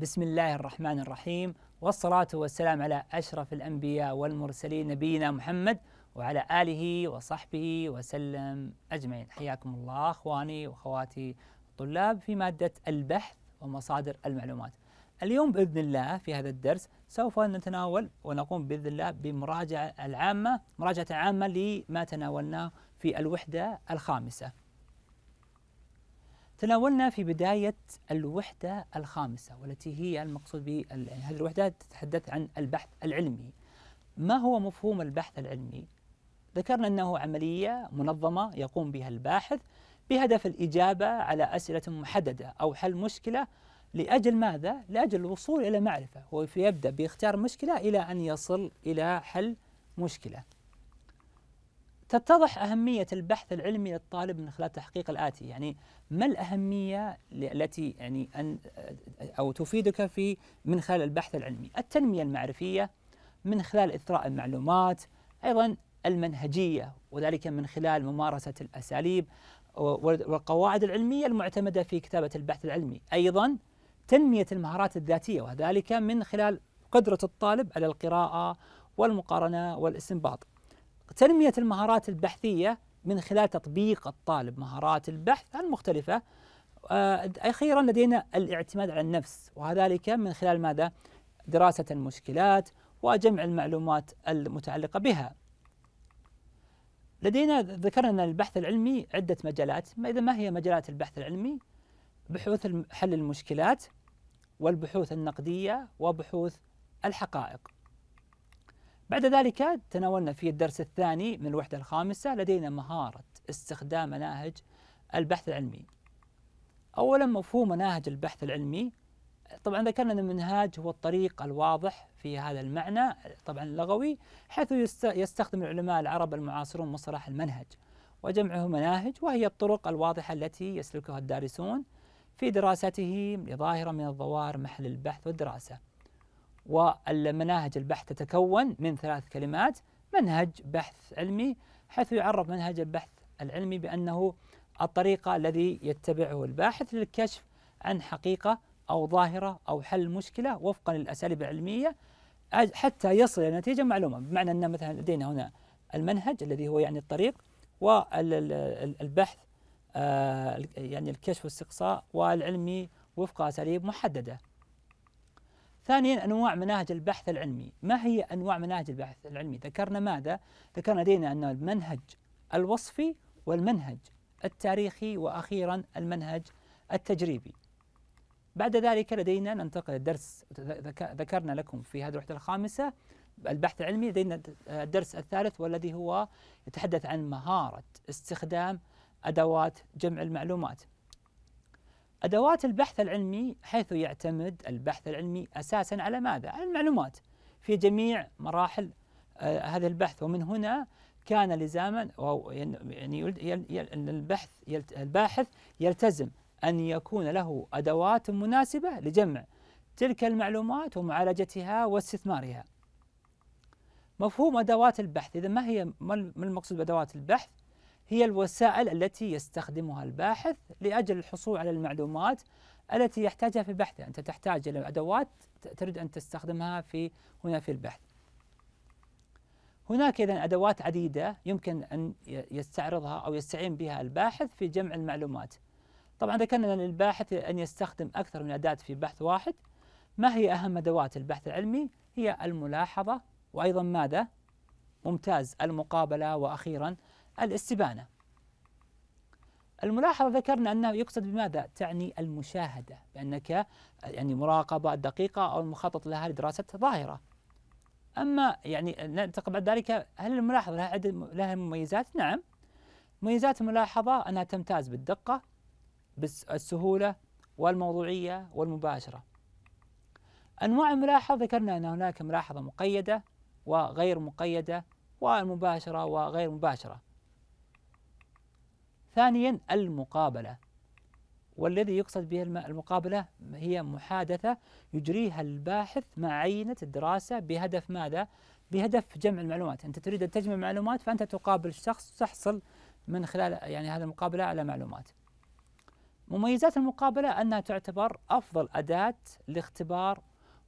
بسم الله الرحمن الرحيم والصلاة والسلام على أشرف الأنبياء والمرسلين نبينا محمد وعلى آله وصحبه وسلم أجمعين حياكم الله أخواني وأخواتي الطلاب في مادة البحث ومصادر المعلومات اليوم بإذن الله في هذا الدرس سوف نتناول ونقوم بإذن الله بمراجعة العامة مراجعة عامة لما تناولناه في الوحدة الخامسة تناولنا في بداية الوحدة الخامسة والتي هي المقصود بهذه يعني الوحدة تتحدث عن البحث العلمي ما هو مفهوم البحث العلمي؟ ذكرنا أنه عملية منظمة يقوم بها الباحث بهدف الإجابة على أسئلة محددة أو حل مشكلة لأجل ماذا؟ لأجل الوصول إلى معرفة هو يبدأ باختيار مشكلة إلى أن يصل إلى حل مشكلة تتضح أهمية البحث العلمي للطالب من خلال تحقيق الآتي يعني ما الأهمية التي يعني أن أو تفيدك في من خلال البحث العلمي التنمية المعرفية من خلال إثراء المعلومات أيضا المنهجية وذلك من خلال ممارسة الأساليب والقواعد العلمية المعتمدة في كتابة البحث العلمي أيضا تنمية المهارات الذاتية وذلك من خلال قدرة الطالب على القراءة والمقارنة والاستنباط تنمية المهارات البحثية من خلال تطبيق الطالب مهارات البحث المختلفة آه، أخيرا لدينا الاعتماد على النفس وذلك من خلال ماذا؟ دراسة المشكلات وجمع المعلومات المتعلقة بها لدينا ذكرنا أن البحث العلمي عدة مجالات ما إذا ما هي مجالات البحث العلمي؟ بحوث حل المشكلات والبحوث النقدية وبحوث الحقائق بعد ذلك تناولنا في الدرس الثاني من الوحدة الخامسة لدينا مهارة استخدام مناهج البحث العلمي أولا مفهوم مناهج البحث العلمي طبعا ذكرنا أن المنهاج هو الطريق الواضح في هذا المعنى طبعا اللغوي حيث يستخدم العلماء العرب المعاصرون مصطلح المنهج وجمعه مناهج وهي الطرق الواضحة التي يسلكها الدارسون في دراستهم لظاهرة من الظواهر محل البحث والدراسة والمناهج البحث تتكون من ثلاث كلمات منهج بحث علمي حيث يعرف منهج البحث العلمي بأنه الطريقة الذي يتبعه الباحث للكشف عن حقيقة أو ظاهرة أو حل مشكلة وفقا للأساليب العلمية حتى يصل إلى نتيجة معلومة بمعنى أن مثلا لدينا هنا المنهج الذي هو يعني الطريق والبحث آه، يعني الكشف والاستقصاء والعلمي وفق أساليب محددة ثانيا انواع مناهج البحث العلمي، ما هي انواع مناهج البحث العلمي؟ ذكرنا ماذا؟ ذكرنا لدينا ان المنهج الوصفي والمنهج التاريخي واخيرا المنهج التجريبي. بعد ذلك لدينا ننتقل الدرس ذكرنا لكم في هذه الوحده الخامسه البحث العلمي لدينا الدرس الثالث والذي هو يتحدث عن مهاره استخدام ادوات جمع المعلومات. أدوات البحث العلمي حيث يعتمد البحث العلمي أساسا على ماذا؟ على المعلومات في جميع مراحل آه، هذا البحث ومن هنا كان لزاما أو يعني, يعني البحث الباحث يلتزم أن يكون له أدوات مناسبة لجمع تلك المعلومات ومعالجتها واستثمارها مفهوم أدوات البحث إذا ما هي ما المقصود بأدوات البحث هي الوسائل التي يستخدمها الباحث لاجل الحصول على المعلومات التي يحتاجها في بحثه، انت تحتاج الى ادوات تريد ان تستخدمها في هنا في البحث. هناك اذا ادوات عديده يمكن ان يستعرضها او يستعين بها الباحث في جمع المعلومات. طبعا ذكرنا للباحث ان يستخدم اكثر من اداه في بحث واحد. ما هي اهم ادوات البحث العلمي؟ هي الملاحظه وايضا ماذا؟ ممتاز المقابله واخيرا الاستبانة الملاحظة ذكرنا أنه يقصد بماذا؟ تعني المشاهدة بأنك يعني مراقبة دقيقة أو المخطط لها لدراسة ظاهرة أما يعني ننتقل بعد ذلك هل الملاحظة لها عدد لها مميزات؟ نعم مميزات الملاحظة أنها تمتاز بالدقة بالسهولة والموضوعية والمباشرة أنواع الملاحظة ذكرنا أن هناك ملاحظة مقيدة وغير مقيدة والمباشرة وغير مباشرة ثانيا المقابلة والذي يقصد به المقابلة هي محادثة يجريها الباحث مع عينة الدراسة بهدف ماذا؟ بهدف جمع المعلومات، أنت تريد أن تجمع معلومات فأنت تقابل شخص تحصل من خلال يعني هذه المقابلة على معلومات. مميزات المقابلة أنها تعتبر أفضل أداة لاختبار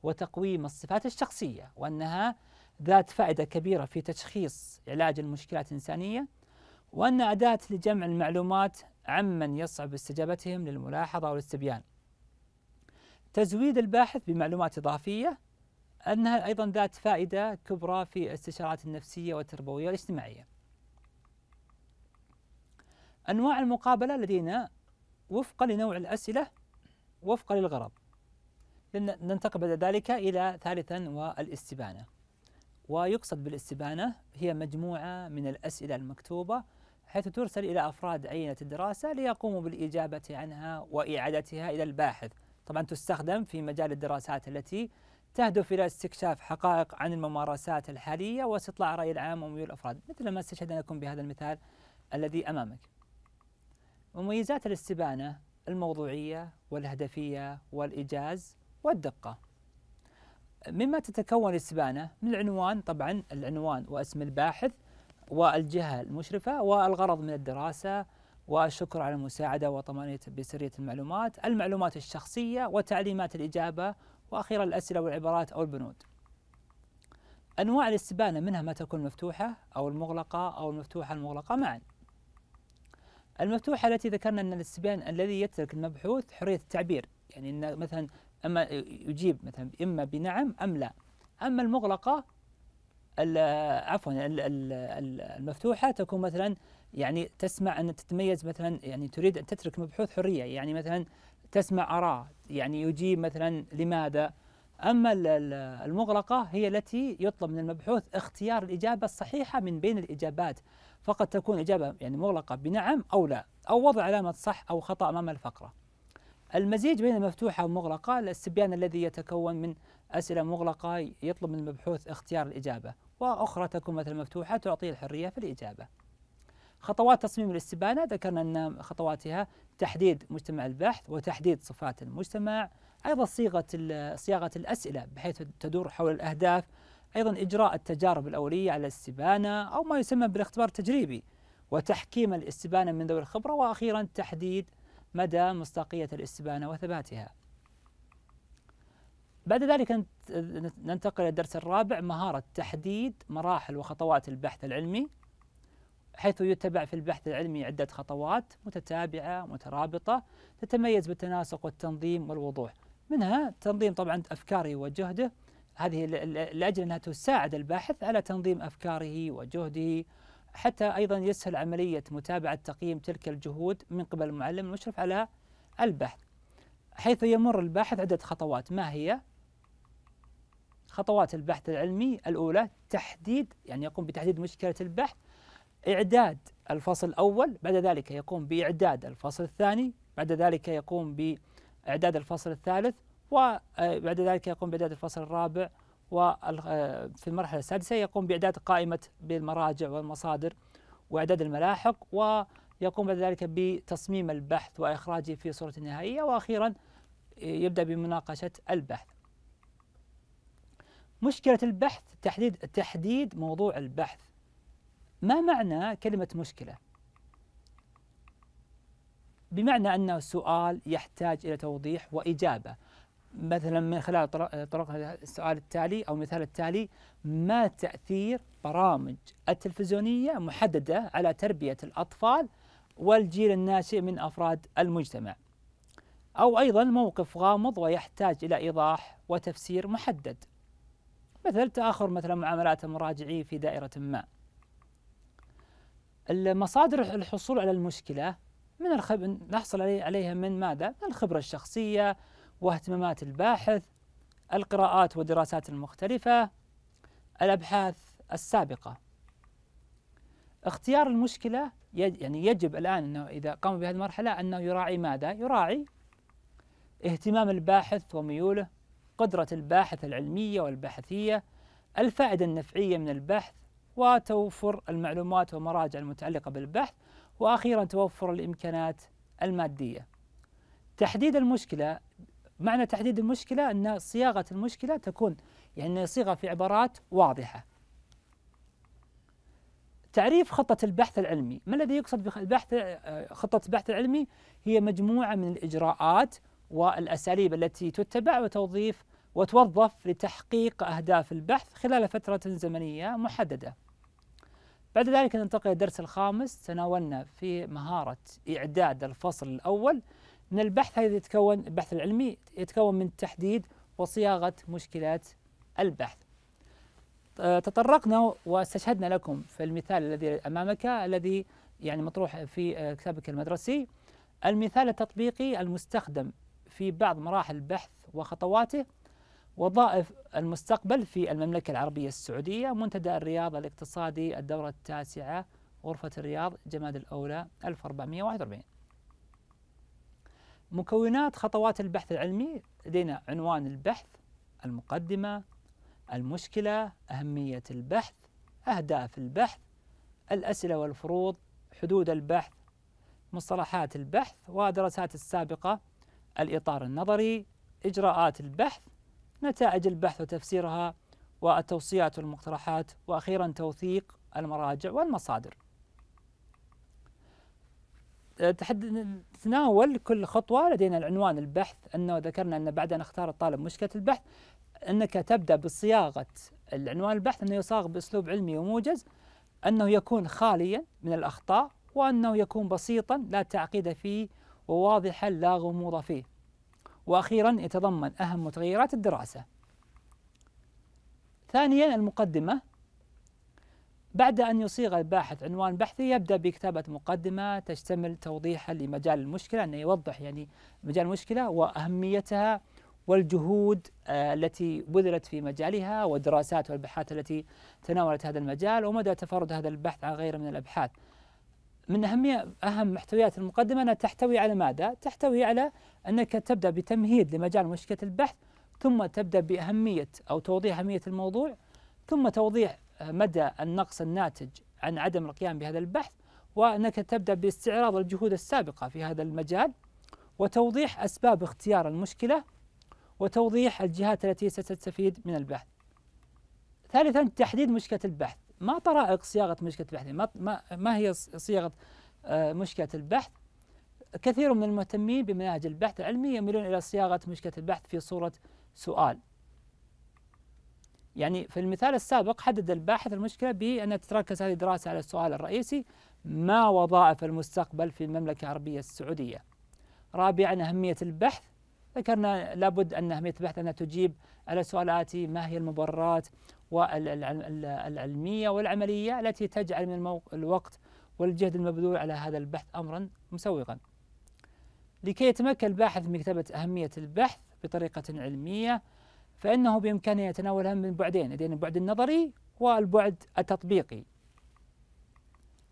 وتقويم الصفات الشخصية وأنها ذات فائدة كبيرة في تشخيص علاج المشكلات الإنسانية وأن أداة لجمع المعلومات عمن يصعب استجابتهم للملاحظة أو الاستبيان تزويد الباحث بمعلومات إضافية أنها أيضا ذات فائدة كبرى في الاستشارات النفسية والتربوية والاجتماعية أنواع المقابلة لدينا وفقا لنوع الأسئلة وفقا للغرض ننتقل بعد ذلك إلى ثالثا والاستبانة ويقصد بالاستبانة هي مجموعة من الأسئلة المكتوبة حيث ترسل إلى أفراد عينة الدراسة ليقوموا بالإجابة عنها وإعادتها إلى الباحث طبعا تستخدم في مجال الدراسات التي تهدف إلى استكشاف حقائق عن الممارسات الحالية واستطلاع الرأي العام وميول الأفراد مثل ما استشهدنا لكم بهذا المثال الذي أمامك مميزات الاستبانة الموضوعية والهدفية والإيجاز والدقة مما تتكون الاستبانة من العنوان طبعا العنوان واسم الباحث والجهة المشرفة والغرض من الدراسة والشكر على المساعدة وطمأنينة بسرية المعلومات المعلومات الشخصية وتعليمات الإجابة وأخيرا الأسئلة والعبارات أو البنود أنواع الاستبانة منها ما تكون مفتوحة أو المغلقة أو المفتوحة المغلقة معا المفتوحة التي ذكرنا أن الاستبيان الذي يترك المبحوث حرية التعبير يعني أن مثلا أما يجيب مثلا إما بنعم أم لا أما المغلقة عفوا المفتوحه تكون مثلا يعني تسمع ان تتميز مثلا يعني تريد ان تترك مبحوث حريه يعني مثلا تسمع اراء يعني يجيب مثلا لماذا اما المغلقه هي التي يطلب من المبحوث اختيار الاجابه الصحيحه من بين الاجابات فقد تكون اجابه يعني مغلقه بنعم او لا او وضع علامه صح او خطا امام الفقره المزيج بين المفتوحة والمغلقة الاستبيان الذي يتكون من أسئلة مغلقة يطلب من المبحوث اختيار الإجابة وأخرى تكون مثلا مفتوحة تعطيه الحرية في الإجابة خطوات تصميم الاستبانة ذكرنا أن خطواتها تحديد مجتمع البحث وتحديد صفات المجتمع أيضا صيغة صياغة الأسئلة بحيث تدور حول الأهداف أيضا إجراء التجارب الأولية على الاستبانة أو ما يسمى بالاختبار التجريبي وتحكيم الاستبانة من ذوي الخبرة وأخيرا تحديد مدى مصداقية الاستبانة وثباتها بعد ذلك ننتقل إلى الدرس الرابع مهارة تحديد مراحل وخطوات البحث العلمي حيث يتبع في البحث العلمي عدة خطوات متتابعة مترابطة تتميز بالتناسق والتنظيم والوضوح منها تنظيم طبعا أفكاره وجهده هذه لأجل أنها تساعد الباحث على تنظيم أفكاره وجهده حتى أيضا يسهل عملية متابعة تقييم تلك الجهود من قبل المعلم المشرف على البحث حيث يمر الباحث عدة خطوات ما هي؟ خطوات البحث العلمي الأولى تحديد يعني يقوم بتحديد مشكلة البحث إعداد الفصل الأول بعد ذلك يقوم بإعداد الفصل الثاني بعد ذلك يقوم بإعداد الفصل الثالث وبعد آه، ذلك يقوم بإعداد الفصل الرابع وفي آه، المرحلة السادسة يقوم بإعداد قائمة بالمراجع والمصادر وإعداد الملاحق ويقوم بعد ذلك بتصميم البحث وإخراجه في صورة نهائية وأخيرا آه، يبدأ بمناقشة البحث مشكلة البحث تحديد تحديد موضوع البحث ما معنى كلمة مشكلة؟ بمعنى أنه السؤال يحتاج إلى توضيح وإجابة مثلا من خلال طرق السؤال التالي أو المثال التالي ما تأثير برامج التلفزيونية محددة على تربية الأطفال والجيل الناشئ من أفراد المجتمع أو أيضا موقف غامض ويحتاج إلى إيضاح وتفسير محدد مثل تاخر مثلا معاملات المراجعين في دائره ما المصادر الحصول على المشكله من الخب... نحصل عليها من ماذا؟ من الخبره الشخصيه واهتمامات الباحث القراءات والدراسات المختلفه الابحاث السابقه اختيار المشكله يج... يعني يجب الان انه اذا قام بهذه المرحله انه يراعي ماذا؟ يراعي اهتمام الباحث وميوله قدرة الباحث العلمية والباحثية الفائدة النفعية من البحث وتوفر المعلومات والمراجع المتعلقة بالبحث وأخيرا توفر الإمكانات المادية تحديد المشكلة معنى تحديد المشكلة أن صياغة المشكلة تكون يعني صيغة في عبارات واضحة تعريف خطة البحث العلمي ما الذي يقصد بخطة آه، البحث العلمي هي مجموعة من الإجراءات والأساليب التي تتبع وتوظيف وتوظف لتحقيق أهداف البحث خلال فترة زمنية محددة بعد ذلك ننتقل إلى الدرس الخامس تناولنا في مهارة إعداد الفصل الأول من البحث هذا يتكون البحث العلمي يتكون من تحديد وصياغة مشكلات البحث آه، تطرقنا واستشهدنا لكم في المثال الذي أمامك الذي يعني مطروح في آه، كتابك المدرسي المثال التطبيقي المستخدم في بعض مراحل البحث وخطواته وظائف المستقبل في المملكة العربية السعودية منتدى الرياض الاقتصادي الدورة التاسعة غرفة الرياض جماد الأولى 1441 مكونات خطوات البحث العلمي لدينا عنوان البحث المقدمة المشكلة أهمية البحث أهداف البحث الأسئلة والفروض حدود البحث مصطلحات البحث ودراسات السابقة الإطار النظري إجراءات البحث نتائج البحث وتفسيرها والتوصيات والمقترحات وأخيرا توثيق المراجع والمصادر أه، تناول كل خطوة لدينا العنوان البحث أنه ذكرنا أن بعد أن اختار الطالب مشكلة البحث أنك تبدأ بصياغة العنوان البحث أنه يصاغ بأسلوب علمي وموجز أنه يكون خاليا من الأخطاء وأنه يكون بسيطا لا تعقيد فيه وواضحا لا غموض فيه وأخيرا يتضمن أهم متغيرات الدراسة ثانيا المقدمة بعد أن يصيغ الباحث عنوان بحثه يبدأ بكتابة مقدمة تشتمل توضيحا لمجال المشكلة أنه يوضح يعني مجال المشكلة وأهميتها والجهود آه، التي بذلت في مجالها والدراسات والبحاث التي تناولت هذا المجال ومدى تفرد هذا البحث عن غيره من الأبحاث من أهمية أهم محتويات المقدمة أنها تحتوي على ماذا؟ تحتوي على أنك تبدأ بتمهيد لمجال مشكلة البحث ثم تبدأ بأهمية أو توضيح أهمية الموضوع ثم توضيح آه، مدى النقص الناتج عن عدم القيام بهذا البحث وأنك تبدأ باستعراض الجهود السابقة في هذا المجال وتوضيح أسباب اختيار المشكلة وتوضيح الجهات التي ستستفيد من البحث ثالثا تحديد مشكلة البحث ما طرائق صياغه مشكله البحث ما, ما, هي صياغه آه، مشكله البحث كثير من المهتمين بمناهج البحث العلمي يميلون الى صياغه مشكله البحث في صوره سؤال يعني في المثال السابق حدد الباحث المشكلة بأن تتركز هذه الدراسة على السؤال الرئيسي ما وظائف المستقبل في المملكة العربية السعودية رابعا أهمية البحث ذكرنا لابد أن أهمية البحث أنها تجيب على سؤال ما هي المبررات والعلمية والعملية التي تجعل من الوقت والجهد المبذول على هذا البحث أمرا مسوقا لكي يتمكن الباحث من كتابة أهمية البحث بطريقة علمية فإنه بإمكانه يتناولها من بعدين لدينا البعد النظري والبعد التطبيقي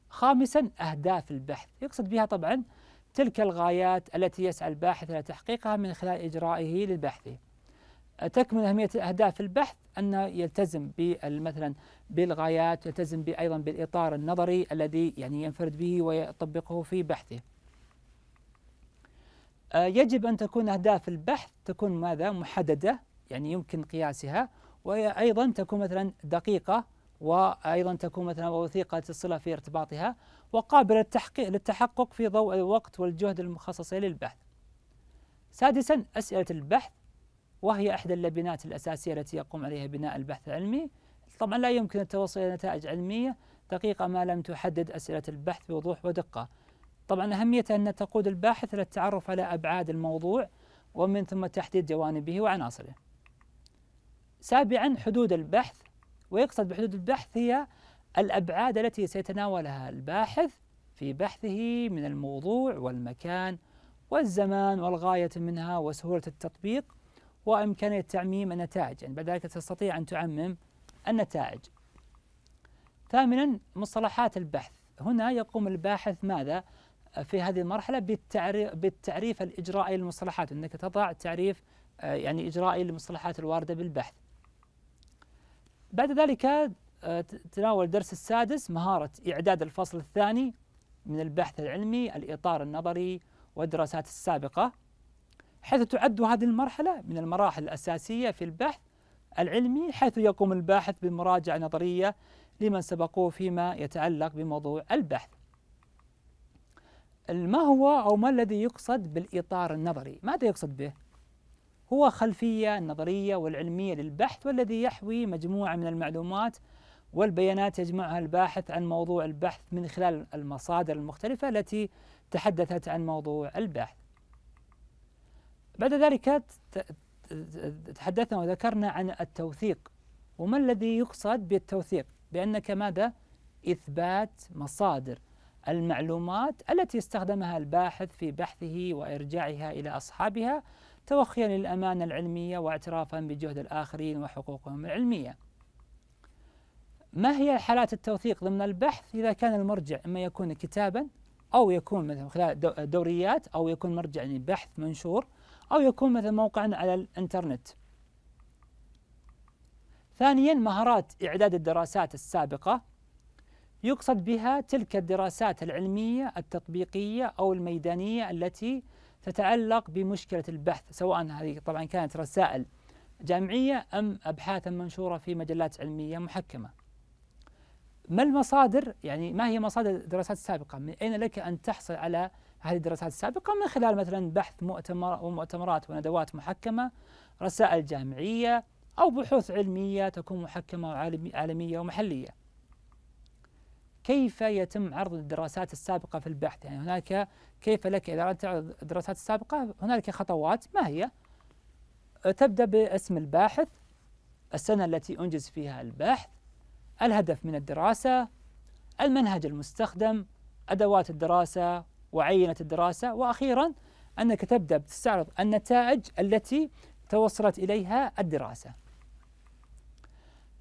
خامسا أهداف البحث يقصد بها طبعا تلك الغايات التي يسعى الباحث إلى تحقيقها من خلال إجرائه للبحث تكمن أهمية أهداف البحث أنه يلتزم مثلا بالغايات يلتزم أيضا بالإطار النظري الذي يعني ينفرد به ويطبقه في بحثه آه، يجب أن تكون أهداف البحث تكون ماذا محددة يعني يمكن قياسها وهي أيضا تكون مثلا دقيقة وأيضا تكون مثلا وثيقة الصلة في ارتباطها وقابل للتحقيق للتحقق في ضوء الوقت والجهد المخصصة للبحث سادسا أسئلة البحث وهي إحدى اللبنات الأساسية التي يقوم عليها بناء البحث العلمي طبعا لا يمكن التوصل إلى نتائج علمية دقيقة ما لم تحدد أسئلة البحث بوضوح ودقة طبعا أهميتها أن تقود الباحث إلى التعرف على أبعاد الموضوع ومن ثم تحديد جوانبه وعناصره سابعا حدود البحث ويقصد بحدود البحث هي الأبعاد التي سيتناولها الباحث في بحثه من الموضوع والمكان والزمان والغاية منها وسهولة التطبيق وإمكانية تعميم النتائج يعني بعد ذلك تستطيع أن تعمم النتائج ثامنا مصطلحات البحث هنا يقوم الباحث ماذا في هذه المرحلة بالتعريف, بالتعريف الإجرائي للمصطلحات أنك تضع تعريف آه، يعني إجرائي للمصطلحات الواردة بالبحث بعد ذلك آه، تناول الدرس السادس مهارة إعداد الفصل الثاني من البحث العلمي الإطار النظري والدراسات السابقة حيث تعد هذه المرحلة من المراحل الأساسية في البحث العلمي حيث يقوم الباحث بمراجعة نظرية لمن سبقوه فيما يتعلق بموضوع البحث ما هو أو ما الذي يقصد بالإطار النظري؟ ماذا يقصد به؟ هو خلفية النظرية والعلمية للبحث والذي يحوي مجموعة من المعلومات والبيانات يجمعها الباحث عن موضوع البحث من خلال المصادر المختلفة التي تحدثت عن موضوع البحث. بعد ذلك تحدثنا وذكرنا عن التوثيق وما الذي يقصد بالتوثيق؟ بأنك ماذا؟ إثبات مصادر المعلومات التي استخدمها الباحث في بحثه وإرجاعها إلى أصحابها توخيا للأمانة العلمية واعترافا بجهد الآخرين وحقوقهم العلمية. ما هي حالات التوثيق ضمن البحث إذا كان المرجع إما يكون كتابا أو يكون مثلا خلال دوريات أو يكون مرجع يعني بحث منشور أو يكون مثلا موقعا على الإنترنت ثانيا مهارات إعداد الدراسات السابقة يقصد بها تلك الدراسات العلمية التطبيقية أو الميدانية التي تتعلق بمشكلة البحث سواء هذه طبعا كانت رسائل جامعية أم أبحاثا منشورة في مجلات علمية محكمة ما المصادر يعني ما هي مصادر الدراسات السابقة من أين لك أن تحصل على هذه الدراسات السابقة من خلال مثلا بحث مؤتمر ومؤتمرات وندوات محكمة رسائل جامعية أو بحوث علمية تكون محكمة وعالمية ومحلية كيف يتم عرض الدراسات السابقة في البحث يعني هناك كيف لك إذا أردت تعرض الدراسات السابقة هنالك خطوات ما هي تبدأ باسم الباحث السنة التي أنجز فيها البحث الهدف من الدراسة المنهج المستخدم أدوات الدراسة وعينة الدراسة وأخيرا أنك تبدأ بتستعرض النتائج التي توصلت إليها الدراسة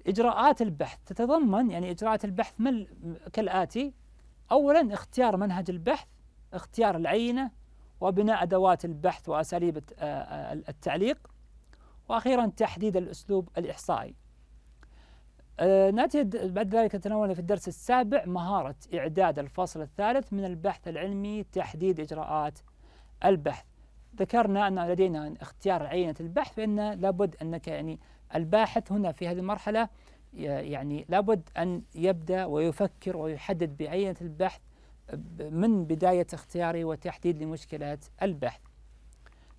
إجراءات البحث تتضمن يعني إجراءات البحث من كالآتي أولا اختيار منهج البحث اختيار العينة وبناء أدوات البحث وأساليب آه، آه، التعليق وأخيرا تحديد الأسلوب الإحصائي آه، ناتي بعد ذلك تناولنا في الدرس السابع مهارة إعداد الفصل الثالث من البحث العلمي تحديد إجراءات البحث ذكرنا أن لدينا اختيار عينة البحث فإن لابد أنك يعني الباحث هنا في هذه المرحلة يعني لابد أن يبدأ ويفكر ويحدد بعينة البحث من بداية اختياره وتحديد لمشكلات البحث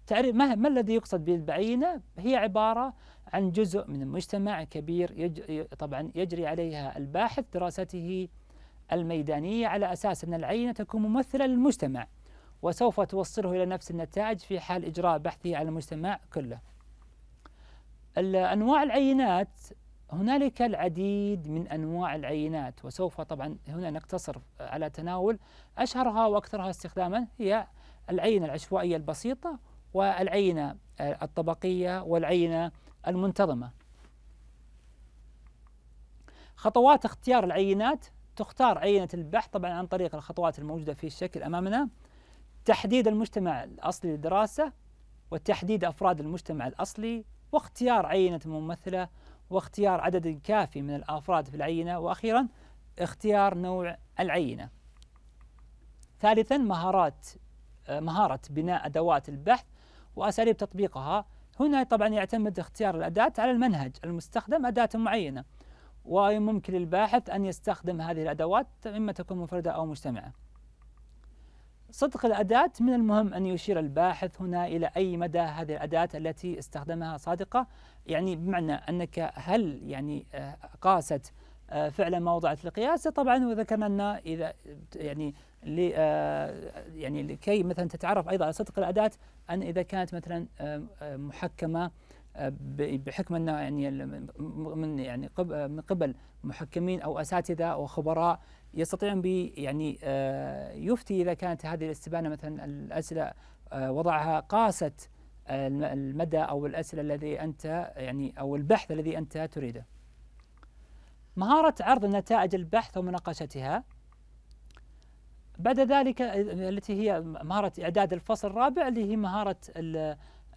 تعرف ما, ما الذي يقصد بالبعينة هي عبارة عن جزء من المجتمع كبير يج... طبعا يجري عليها الباحث دراسته الميدانية على أساس أن العينة تكون ممثلة للمجتمع وسوف توصله إلى نفس النتائج في حال إجراء بحثه على المجتمع كله أنواع العينات هنالك العديد من أنواع العينات وسوف طبعا هنا نقتصر على تناول أشهرها وأكثرها استخداما هي العينة العشوائية البسيطة والعينة الطبقية والعينة المنتظمة خطوات اختيار العينات تختار عينة البحث طبعا عن طريق الخطوات الموجودة في الشكل أمامنا تحديد المجتمع الأصلي للدراسة وتحديد أفراد المجتمع الأصلي واختيار عينة ممثلة واختيار عدد كافي من الأفراد في العينة وأخيرا اختيار نوع العينة ثالثا مهارات مهارة بناء أدوات البحث وأساليب تطبيقها هنا طبعا يعتمد اختيار الأداة على المنهج المستخدم أداة معينة وممكن للباحث أن يستخدم هذه الأدوات إما تكون مفردة أو مجتمعة صدق الأداة من المهم أن يشير الباحث هنا إلى أي مدى هذه الأداة التي استخدمها صادقة يعني بمعنى أنك هل يعني آه، قاست آه، فعلا ما وضعت لقياسه طبعا وذكرنا أن إذا يعني آه، يعني لكي مثلا تتعرف ايضا على صدق الاداه ان اذا كانت مثلا آه، آه، محكمه بحكم انه يعني من يعني من قبل محكمين او اساتذه او خبراء يستطيعون يعني يفتي اذا كانت هذه الاستبانه مثلا الاسئله وضعها قاست المدى او الاسئله الذي انت يعني او البحث الذي انت تريده. مهاره عرض نتائج البحث ومناقشتها بعد ذلك التي هي مهارة إعداد الفصل الرابع اللي هي مهارة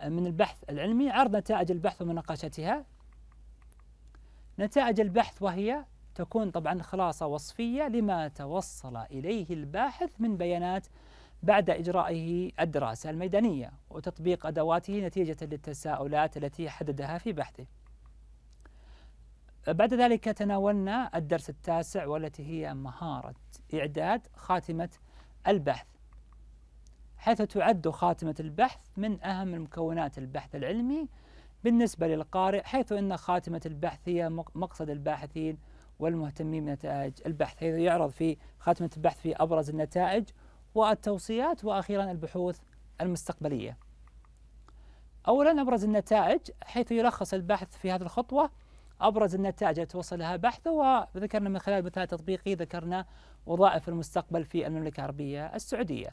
من البحث العلمي عرض نتائج البحث ومناقشتها نتائج البحث وهي تكون طبعا خلاصة وصفية لما توصل إليه الباحث من بيانات بعد إجرائه الدراسة الميدانية وتطبيق أدواته نتيجة للتساؤلات التي حددها في بحثه بعد ذلك تناولنا الدرس التاسع والتي هي مهارة إعداد خاتمة البحث حيث تعد خاتمة البحث من أهم مكونات البحث العلمي بالنسبة للقارئ حيث أن خاتمة البحث هي مقصد الباحثين والمهتمين بنتائج البحث حيث يعرض في خاتمة البحث في أبرز النتائج والتوصيات وأخيرا البحوث المستقبلية أولا أبرز النتائج حيث يلخص البحث في هذه الخطوة أبرز النتائج التي توصل لها بحثه وذكرنا من خلال مثال تطبيقي ذكرنا وظائف المستقبل في المملكة العربية السعودية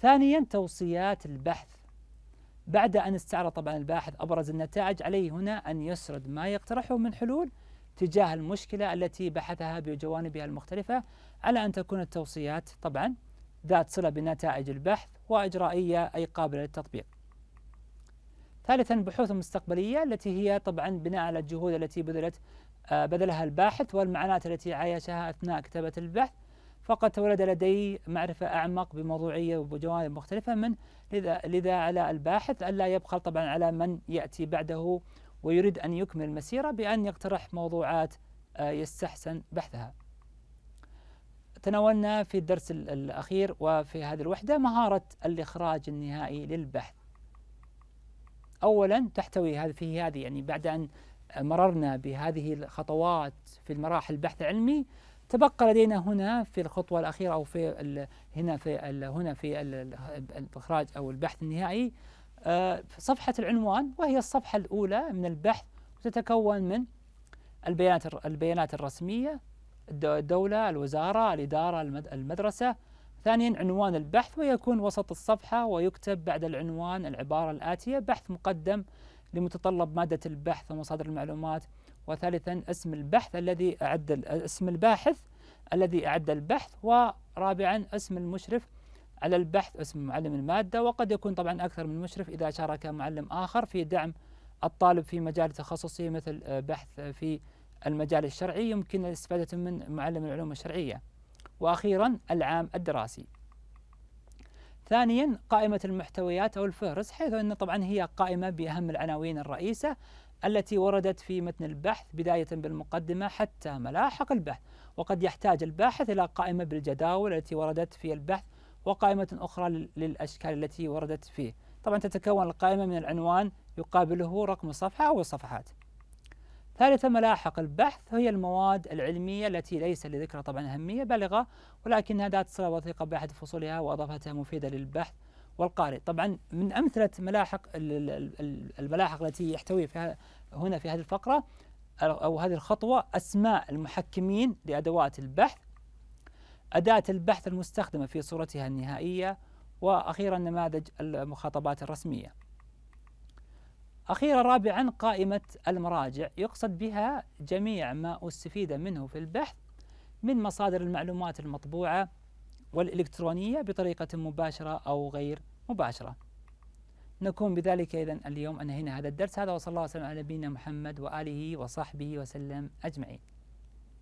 ثانيا توصيات البحث بعد أن استعرض طبعا الباحث أبرز النتائج عليه هنا أن يسرد ما يقترحه من حلول تجاه المشكلة التي بحثها بجوانبها المختلفة على أن تكون التوصيات طبعا ذات صلة بنتائج البحث وإجرائية أي قابلة للتطبيق ثالثا بحوث مستقبلية التي هي طبعا بناء على الجهود التي بذلت بذلها الباحث والمعاناة التي عايشها أثناء كتابة البحث فقد تولد لدي معرفة أعمق بموضوعية وبجوانب مختلفة من لذا, لذا على الباحث ألا يبخل طبعا على من يأتي بعده ويريد أن يكمل المسيرة بأن يقترح موضوعات آه، يستحسن بحثها تناولنا في الدرس الأخير وفي هذه الوحدة مهارة الإخراج النهائي للبحث أولا تحتوي هذه هذه يعني بعد أن مررنا بهذه الخطوات في المراحل البحث العلمي تبقى لدينا هنا في الخطوة الأخيرة أو في هنا في هنا في الإخراج أو البحث النهائي آه، صفحة العنوان وهي الصفحة الأولى من البحث تتكون من البيانات البيانات الرسمية الدولة الوزارة الإدارة المدرسة ثانيا عنوان البحث ويكون وسط الصفحة ويكتب بعد العنوان العبارة الآتية بحث مقدم لمتطلب مادة البحث ومصادر المعلومات وثالثا اسم البحث الذي أعد اسم الباحث الذي أعد البحث ورابعا اسم المشرف على البحث اسم معلم المادة وقد يكون طبعا أكثر من مشرف إذا شارك معلم آخر في دعم الطالب في مجال تخصصه مثل آه، بحث في المجال الشرعي يمكن الاستفادة من معلم العلوم الشرعية وأخيرا العام الدراسي ثانيا قائمة المحتويات أو الفهرس حيث أن طبعا هي قائمة بأهم العناوين الرئيسة التي وردت في متن البحث بداية بالمقدمة حتى ملاحق البحث وقد يحتاج الباحث إلى قائمة بالجداول التي وردت في البحث وقائمة أخرى للأشكال التي وردت فيه طبعا تتكون القائمة من العنوان يقابله رقم الصفحة أو الصفحات ثالثا ملاحق البحث هي المواد العلمية التي ليس لذكرها طبعا أهمية بالغة ولكنها ذات صلة وثيقة بأحد فصولها وأضافتها مفيدة للبحث والقارئ طبعا من أمثلة ملاحق الملاحق التي يحتوي فيها هنا في هذه الفقرة أو هذه الخطوة أسماء المحكمين لأدوات البحث أداة البحث المستخدمة في صورتها النهائية وأخيرا نماذج المخاطبات الرسمية أخيرا رابعا قائمة المراجع يقصد بها جميع ما استفيد منه في البحث من مصادر المعلومات المطبوعة والإلكترونية بطريقة مباشرة أو غير مباشرة نكون بذلك إذا اليوم أنهينا هذا الدرس هذا وصلى الله وسلم على نبينا محمد وآله وصحبه وسلم أجمعين